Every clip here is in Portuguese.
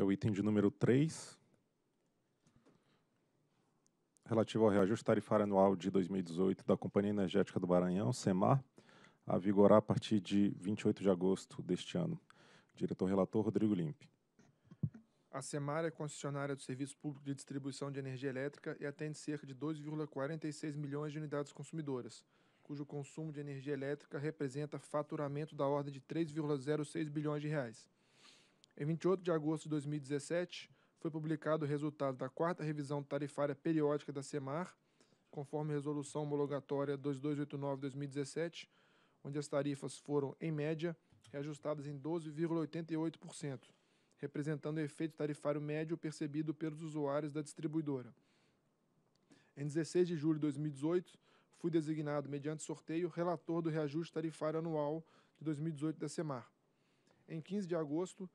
é o item de número 3, relativo ao reajuste tarifário anual de 2018 da Companhia Energética do Maranhão, SEMAR, a vigorar a partir de 28 de agosto deste ano. Diretor-relator Rodrigo Limpe. A SEMAR é concessionária do Serviço Público de Distribuição de Energia Elétrica e atende cerca de 2,46 milhões de unidades consumidoras, cujo consumo de energia elétrica representa faturamento da ordem de 3,06 bilhões de reais. Em 28 de agosto de 2017, foi publicado o resultado da quarta revisão tarifária periódica da Semar, conforme resolução homologatória 2289-2017, onde as tarifas foram, em média, reajustadas em 12,88%, representando o efeito tarifário médio percebido pelos usuários da distribuidora. Em 16 de julho de 2018, fui designado, mediante sorteio, relator do reajuste tarifário anual de 2018 da Semar. Em 15 de agosto,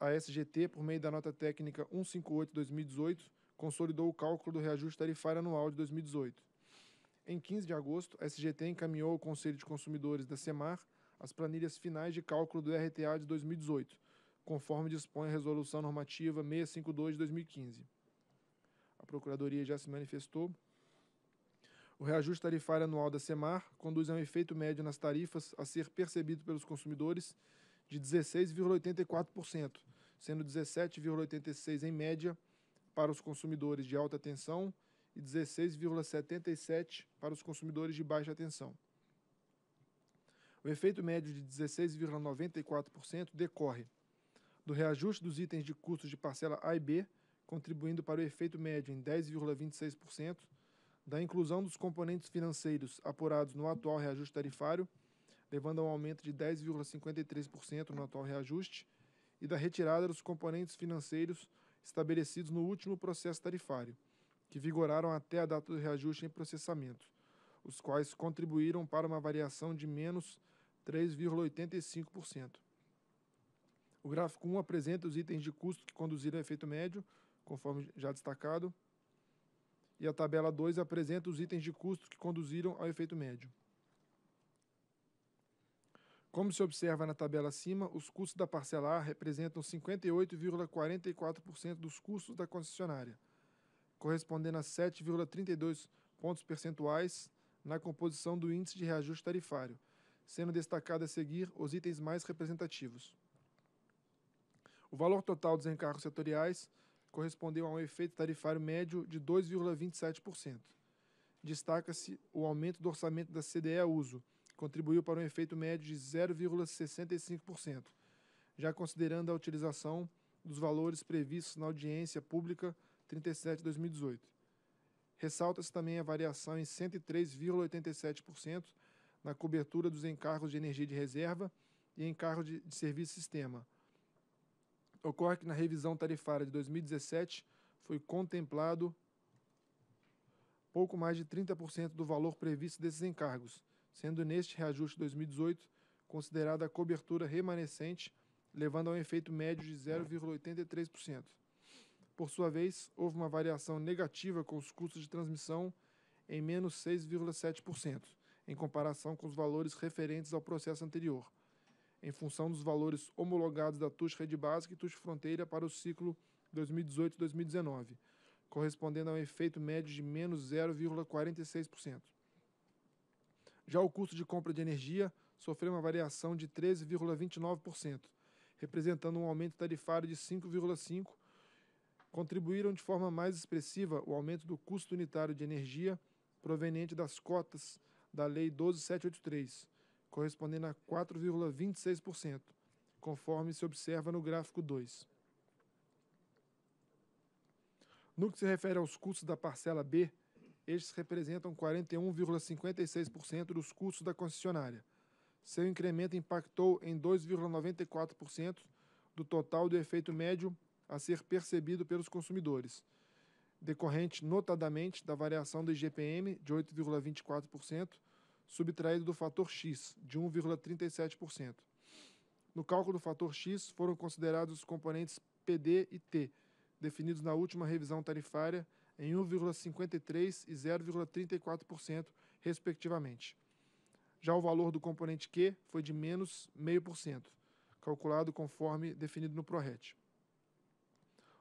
a SGT, por meio da nota técnica 158-2018, consolidou o cálculo do reajuste tarifário anual de 2018. Em 15 de agosto, a SGT encaminhou ao Conselho de Consumidores da Semar as planilhas finais de cálculo do RTA de 2018, conforme dispõe a Resolução Normativa 652 de 2015. A Procuradoria já se manifestou. O reajuste tarifário anual da Semar conduz a um efeito médio nas tarifas a ser percebido pelos consumidores de 16,84%, sendo 17,86% em média para os consumidores de alta tensão e 16,77% para os consumidores de baixa tensão. O efeito médio de 16,94% decorre do reajuste dos itens de custos de parcela A e B, contribuindo para o efeito médio em 10,26%, da inclusão dos componentes financeiros apurados no atual reajuste tarifário levando a um aumento de 10,53% no atual reajuste e da retirada dos componentes financeiros estabelecidos no último processo tarifário, que vigoraram até a data do reajuste em processamento, os quais contribuíram para uma variação de menos 3,85%. O gráfico 1 apresenta os itens de custo que conduziram ao efeito médio, conforme já destacado, e a tabela 2 apresenta os itens de custo que conduziram ao efeito médio. Como se observa na tabela acima, os custos da parcela A representam 58,44% dos custos da concessionária, correspondendo a 7,32 pontos percentuais na composição do índice de reajuste tarifário, sendo destacado a seguir os itens mais representativos. O valor total dos encargos setoriais correspondeu a um efeito tarifário médio de 2,27%. Destaca-se o aumento do orçamento da CDE Uso, contribuiu para um efeito médio de 0,65%, já considerando a utilização dos valores previstos na audiência pública 37 2018. Ressalta-se também a variação em 103,87% na cobertura dos encargos de energia de reserva e encargos de, de serviço sistema. Ocorre que na revisão tarifária de 2017 foi contemplado pouco mais de 30% do valor previsto desses encargos, sendo neste reajuste 2018 considerada a cobertura remanescente, levando a um efeito médio de 0,83%. Por sua vez, houve uma variação negativa com os custos de transmissão em menos 6,7%, em comparação com os valores referentes ao processo anterior, em função dos valores homologados da TUS Rede Básica e TUS Fronteira para o ciclo 2018-2019, correspondendo a um efeito médio de menos 0,46%. Já o custo de compra de energia sofreu uma variação de 13,29%, representando um aumento tarifário de 5,5%. Contribuíram de forma mais expressiva o aumento do custo unitário de energia proveniente das cotas da Lei 12783, correspondendo a 4,26%, conforme se observa no gráfico 2. No que se refere aos custos da parcela B, estes representam 41,56% dos custos da concessionária. Seu incremento impactou em 2,94% do total do efeito médio a ser percebido pelos consumidores, decorrente notadamente da variação do IGPM de 8,24%, subtraído do fator X de 1,37%. No cálculo do fator X foram considerados os componentes PD e T, definidos na última revisão tarifária em 1,53% e 0,34%, respectivamente. Já o valor do componente Q foi de menos 0,5%, calculado conforme definido no ProRet.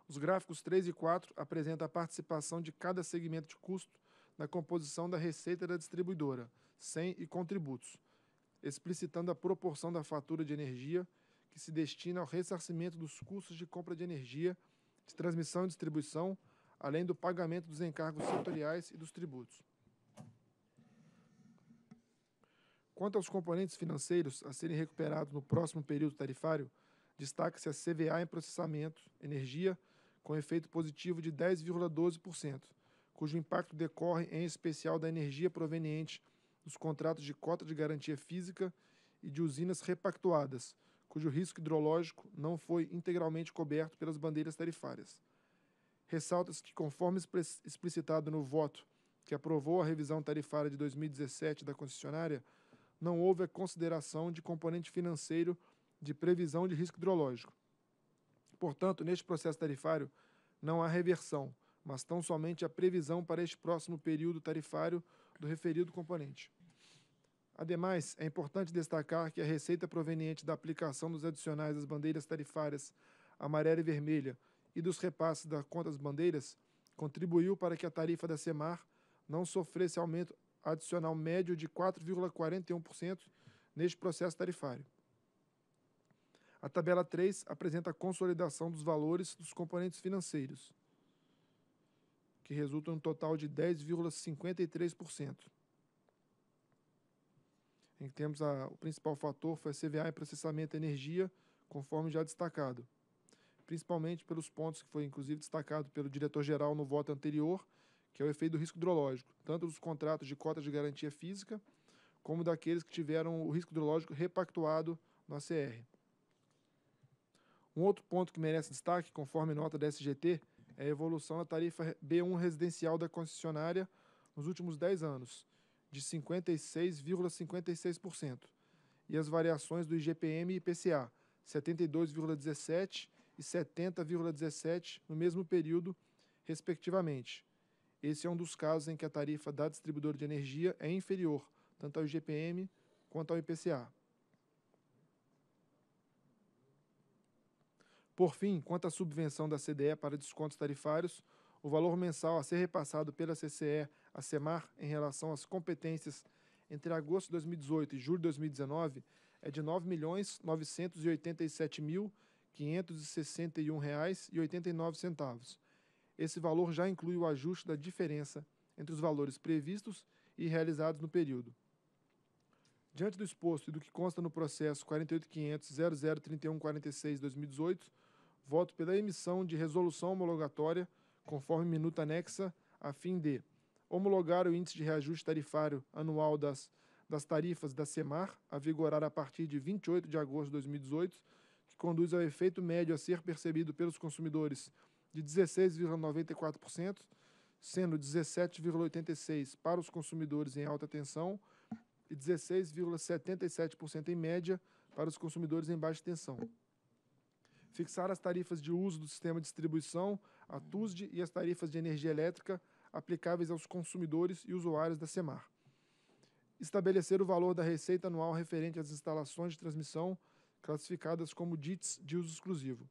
Os gráficos 3 e 4 apresentam a participação de cada segmento de custo na composição da receita da distribuidora, sem e contributos, explicitando a proporção da fatura de energia que se destina ao ressarcimento dos custos de compra de energia, de transmissão e distribuição além do pagamento dos encargos setoriais e dos tributos. Quanto aos componentes financeiros a serem recuperados no próximo período tarifário, destaca-se a CVA em processamento, energia, com efeito positivo de 10,12%, cujo impacto decorre em especial da energia proveniente dos contratos de cota de garantia física e de usinas repactuadas, cujo risco hidrológico não foi integralmente coberto pelas bandeiras tarifárias ressalta-se que, conforme explicitado no voto que aprovou a revisão tarifária de 2017 da concessionária, não houve a consideração de componente financeiro de previsão de risco hidrológico. Portanto, neste processo tarifário, não há reversão, mas tão somente a previsão para este próximo período tarifário do referido componente. Ademais, é importante destacar que a receita proveniente da aplicação dos adicionais às bandeiras tarifárias amarela e vermelha, e dos repasses da Contas Bandeiras contribuiu para que a tarifa da SEMAR não sofresse aumento adicional médio de 4,41% neste processo tarifário. A tabela 3 apresenta a consolidação dos valores dos componentes financeiros, que resultam um total de 10,53%. Em que temos a, o principal fator foi a CVA em processamento de energia, conforme já destacado principalmente pelos pontos que foi inclusive destacado pelo diretor-geral no voto anterior, que é o efeito do risco hidrológico, tanto dos contratos de cotas de garantia física, como daqueles que tiveram o risco hidrológico repactuado no ACR. Um outro ponto que merece destaque, conforme nota da SGT, é a evolução da tarifa B1 residencial da concessionária nos últimos 10 anos, de 56,56%, e as variações do IGPM e IPCA, 72,17% e 70,17 no mesmo período, respectivamente. Esse é um dos casos em que a tarifa da distribuidora de energia é inferior, tanto ao IGPM quanto ao IPCA. Por fim, quanto à subvenção da CDE para descontos tarifários, o valor mensal a ser repassado pela CCE à SEMAR em relação às competências entre agosto de 2018 e julho de 2019 é de R$ 9.987.000. R$ 561,89. Esse valor já inclui o ajuste da diferença entre os valores previstos e realizados no período. Diante do exposto e do que consta no processo 48.500.003146-2018, voto pela emissão de resolução homologatória, conforme minuta anexa, a fim de homologar o índice de reajuste tarifário anual das, das tarifas da SEMAR, a vigorar a partir de 28 de agosto de 2018, conduz ao efeito médio a ser percebido pelos consumidores de 16,94%, sendo 17,86% para os consumidores em alta tensão e 16,77% em média para os consumidores em baixa tensão. Fixar as tarifas de uso do sistema de distribuição, a TUSD, e as tarifas de energia elétrica aplicáveis aos consumidores e usuários da SEMAR. Estabelecer o valor da receita anual referente às instalações de transmissão classificadas como DITs de uso exclusivo.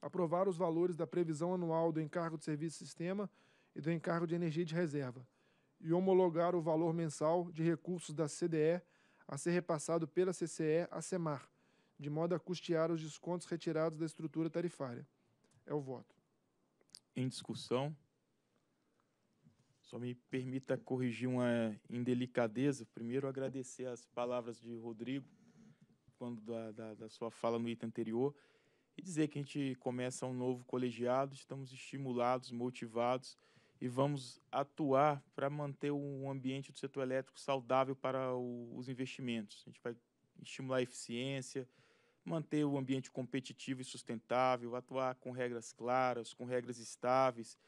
Aprovar os valores da previsão anual do encargo de serviço sistema e do encargo de energia de reserva e homologar o valor mensal de recursos da CDE a ser repassado pela CCE à CEMAR, de modo a custear os descontos retirados da estrutura tarifária. É o voto. Em discussão, só me permita corrigir uma indelicadeza. Primeiro, agradecer as palavras de Rodrigo participando da, da, da sua fala no item anterior, e dizer que a gente começa um novo colegiado, estamos estimulados, motivados e vamos atuar para manter um ambiente do setor elétrico saudável para o, os investimentos. A gente vai estimular a eficiência, manter o ambiente competitivo e sustentável, atuar com regras claras, com regras estáveis.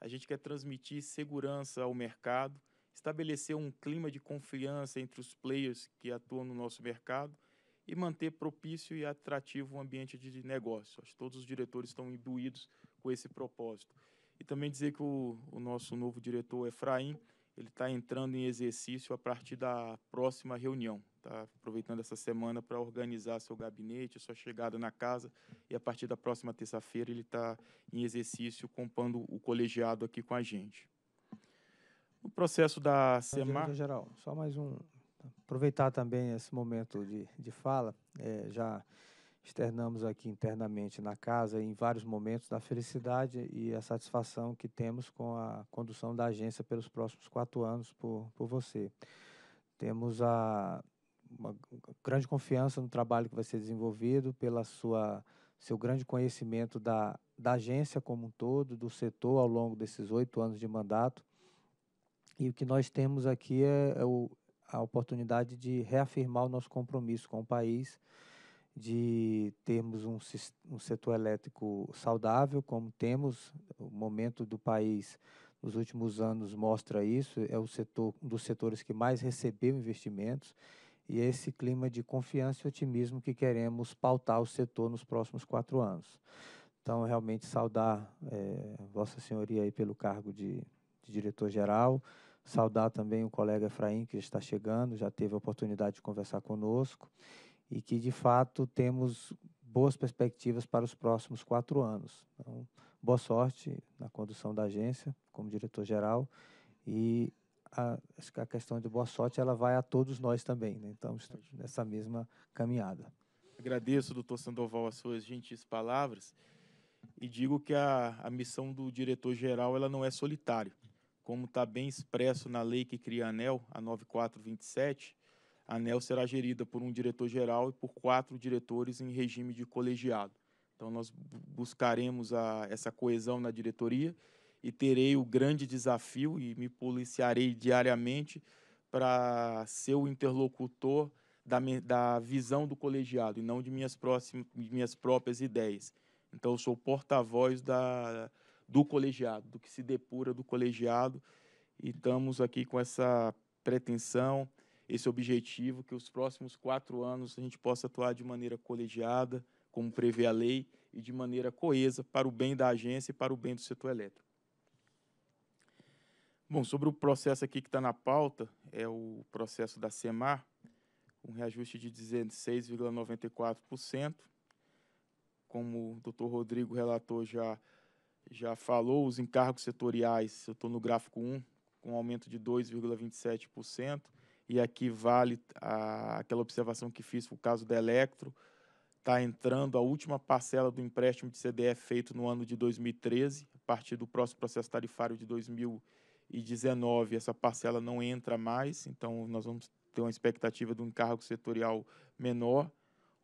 A gente quer transmitir segurança ao mercado, estabelecer um clima de confiança entre os players que atuam no nosso mercado e manter propício e atrativo o ambiente de negócio. Acho que todos os diretores estão imbuídos com esse propósito. E também dizer que o, o nosso novo diretor, é Efraim, ele está entrando em exercício a partir da próxima reunião. Está aproveitando essa semana para organizar seu gabinete, sua chegada na casa, e a partir da próxima terça-feira ele está em exercício compondo o colegiado aqui com a gente. No processo da SEMAR... Geral, só mais um aproveitar também esse momento de, de fala, é, já externamos aqui internamente na casa em vários momentos da felicidade e a satisfação que temos com a condução da agência pelos próximos quatro anos por, por você. Temos a, uma grande confiança no trabalho que vai ser desenvolvido, pela sua seu grande conhecimento da, da agência como um todo, do setor ao longo desses oito anos de mandato. E o que nós temos aqui é, é o, a oportunidade de reafirmar o nosso compromisso com o país, de termos um, um setor elétrico saudável, como temos. O momento do país nos últimos anos mostra isso, é o setor, um dos setores que mais recebeu investimentos e é esse clima de confiança e otimismo que queremos pautar o setor nos próximos quatro anos. Então, realmente saudar é, Vossa Senhoria aí pelo cargo de, de diretor-geral, Saudar também o colega Efraim, que está chegando, já teve a oportunidade de conversar conosco, e que, de fato, temos boas perspectivas para os próximos quatro anos. Então, boa sorte na condução da agência, como diretor-geral, e a, acho que a questão de boa sorte ela vai a todos nós também, né? então estamos nessa mesma caminhada. Agradeço, doutor Sandoval, as suas gentis palavras e digo que a, a missão do diretor-geral ela não é solitária como está bem expresso na lei que cria a ANEL, a 9427, a ANEL será gerida por um diretor-geral e por quatro diretores em regime de colegiado. Então, nós buscaremos a, essa coesão na diretoria e terei o grande desafio e me policiarei diariamente para ser o interlocutor da, da, visão do colegiado e não de minhas, próximas, minhas próprias ideias. Então, eu sou porta-voz da, do colegiado, do que se depura do colegiado. E estamos aqui com essa pretensão, esse objetivo, que os próximos quatro anos a gente possa atuar de maneira colegiada, como prevê a lei, e de maneira coesa para o bem da agência e para o bem do setor elétrico. Bom, sobre o processo aqui que está na pauta, é o processo da SEMAR, um reajuste de 16,94%. Como o doutor Rodrigo relatou já, já falou, os encargos setoriais, eu estou no gráfico 1, com aumento de 2,27%, e aqui vale a, aquela observação que fiz para o caso da Electro, está entrando a última parcela do empréstimo de CDF feito no ano de 2013, a partir do próximo processo tarifário de 2019, essa parcela não entra mais, então nós vamos ter uma expectativa de um encargo setorial menor,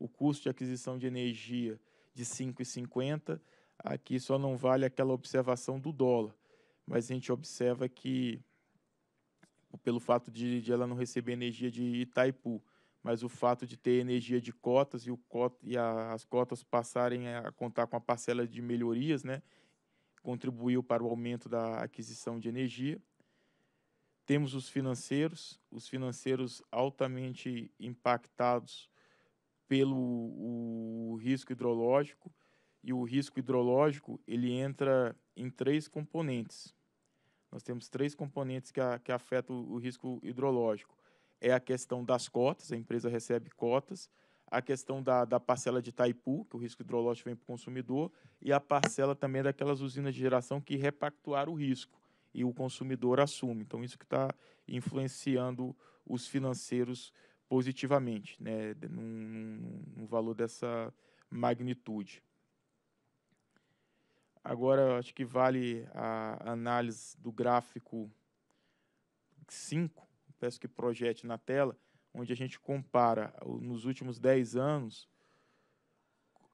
o custo de aquisição de energia de 5,50 Aqui só não vale aquela observação do dólar, mas a gente observa que, pelo fato de, de ela não receber energia de Itaipu, mas o fato de ter energia de cotas e, o cota, e a, as cotas passarem a contar com a parcela de melhorias, né, contribuiu para o aumento da aquisição de energia. Temos os financeiros, os financeiros altamente impactados pelo o risco hidrológico, e o risco hidrológico, ele entra em três componentes. Nós temos três componentes que, a, que afetam o, o risco hidrológico. É a questão das cotas, a empresa recebe cotas, a questão da, da parcela de Taipu, que o risco hidrológico vem para o consumidor, e a parcela também daquelas usinas de geração que repactuaram o risco e o consumidor assume. Então, isso que está influenciando os financeiros positivamente, né, num, num valor dessa magnitude. Agora, acho que vale a análise do gráfico 5, peço que projete na tela, onde a gente compara nos últimos 10 anos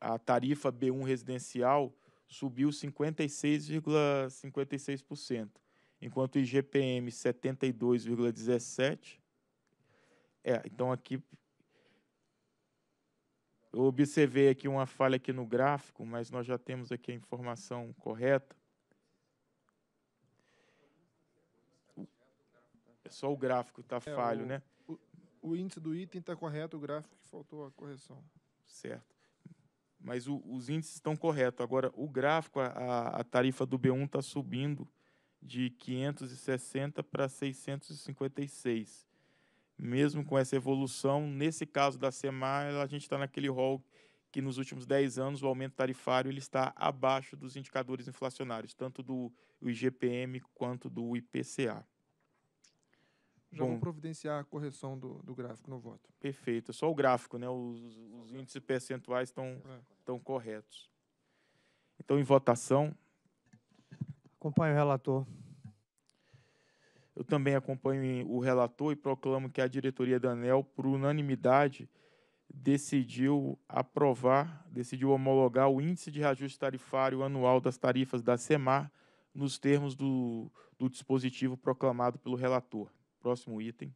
a tarifa B1 residencial subiu 56,56%, ,56%, enquanto o IGPM 72,17%. É, então aqui eu observei aqui uma falha aqui no gráfico, mas nós já temos aqui a informação correta. É só o gráfico que está é, falho, o, né? O, o, índice do item está correto, o gráfico que faltou a correção. Certo. Mas o, os índices estão corretos. Agora, o gráfico, a, a tarifa do B1 está subindo de 560 para 656 mesmo com essa evolução, nesse caso da SEMAR, a gente está naquele rol que nos últimos 10 anos o aumento tarifário ele está abaixo dos indicadores inflacionários, tanto do IGPM quanto do IPCA. Já vão vou providenciar a correção do, do gráfico no voto. Perfeito, é só o gráfico, né? os, os índices percentuais estão é. corretos. Então, em votação. Acompanho o relator. Eu também acompanho o relator e proclamo que a diretoria da ANEL, por unanimidade, decidiu aprovar, decidiu homologar o índice de reajuste tarifário anual das tarifas da SEMAR nos termos do, do dispositivo proclamado pelo relator. Próximo item.